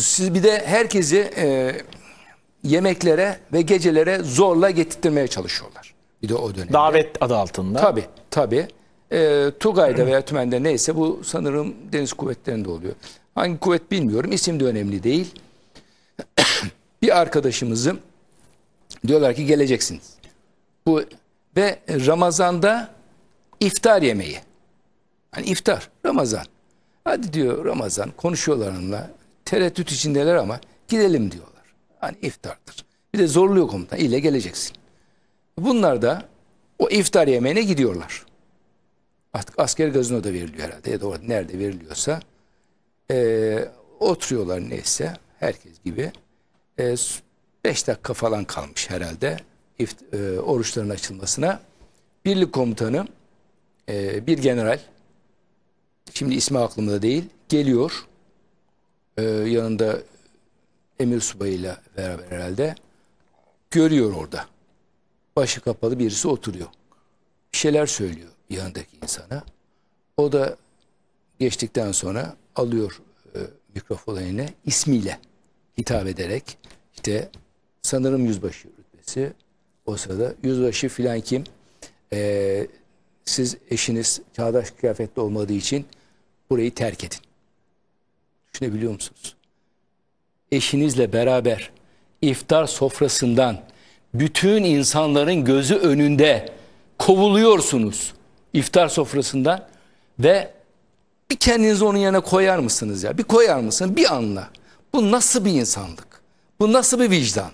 Siz bir de herkesi e, yemeklere ve gecelere zorla getirtmeye çalışıyorlar. Bir de o dönemde. Davet adı altında. Tabii tabii. E, Tugay'da veya Tümen'de neyse bu sanırım deniz kuvvetlerinde oluyor. Hangi kuvvet bilmiyorum. İsim de önemli değil. bir arkadaşımızı diyorlar ki geleceksiniz. Bu ve Ramazan'da iftar yemeği. Hani iftar, Ramazan. Hadi diyor Ramazan konuşuyorlar onunla tereddüt içindeler ama gidelim diyorlar. Hani iftardır. Bir de zorluyor komutan ile geleceksin. Bunlar da o iftar yemeğine gidiyorlar. Artık asker gazinoda veriliyor herhalde ya da orada nerede veriliyorsa. Ee, oturuyorlar neyse herkes gibi. Ee, beş dakika falan kalmış herhalde ift, e, oruçların açılmasına. Birlik komutanı e, bir general şimdi ismi aklımda değil geliyor e, yanında emir subayıyla beraber herhalde görüyor orada. Başı kapalı birisi oturuyor. Bir şeyler söylüyor yanındaki insana. O da geçtikten sonra alıyor e, mikrofonu eline ismiyle hitap ederek işte sanırım yüzbaşı rütbesi o sırada yüzbaşı filan kim e, siz eşiniz çağdaş kıyafetli olmadığı için burayı terk edin. Düşünebiliyor musunuz? Eşinizle beraber iftar sofrasından bütün insanların gözü önünde kovuluyorsunuz iftar sofrasından ve bir kendinizi onun yerine koyar mısınız ya? Bir koyar mısın? Bir anla. Bu nasıl bir insanlık? Bu nasıl bir vicdan?